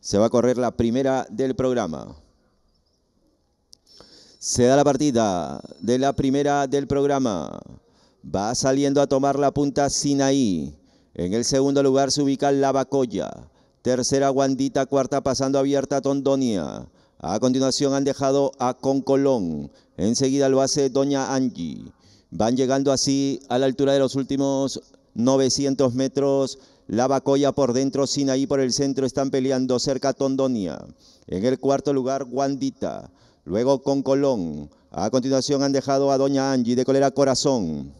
Se va a correr la primera del programa. Se da la partida de la primera del programa. Va saliendo a tomar la punta Sinaí. En el segundo lugar se ubica Lavacoya. Tercera Guandita, cuarta pasando abierta Tondonia. A continuación han dejado a Concolón. Enseguida lo hace Doña Angie. Van llegando así a la altura de los últimos 900 metros. Lavacoya por dentro, Sinaí por el centro, están peleando cerca Tondonia. En el cuarto lugar, Guandita. Luego con Colón. A continuación han dejado a Doña Angie de Colera Corazón.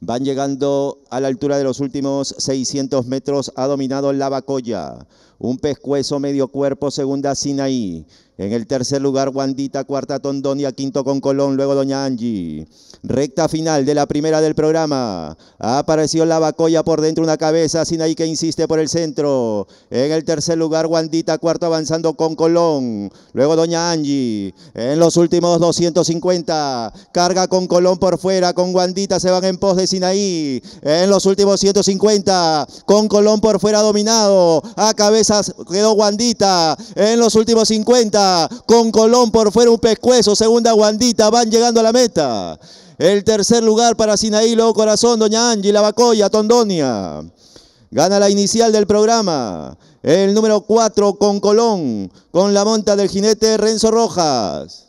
Van llegando a la altura de los últimos 600 metros. Ha dominado Lavacoya. Un pescuezo medio cuerpo, segunda Sinaí. En el tercer lugar, Wandita, cuarta Tondonia, quinto con Colón, luego Doña Angie. Recta final de la primera del programa. Apareció la Bacoya por dentro una cabeza, Sinaí que insiste por el centro. En el tercer lugar, Wandita, cuarto avanzando con Colón, luego Doña Angie. En los últimos 250, carga con Colón por fuera, con Wandita se van en pos de Sinaí. En los últimos 150, con Colón por fuera dominado, a cabezas quedó Wandita. En los últimos 50, con Colón por fuera un pescuezo. Segunda Guandita. Van llegando a la meta. El tercer lugar para Sinaí, Corazón, Doña Angie, Lavacoya, Tondonia. Gana la inicial del programa. El número 4 con Colón. Con la monta del jinete Renzo Rojas.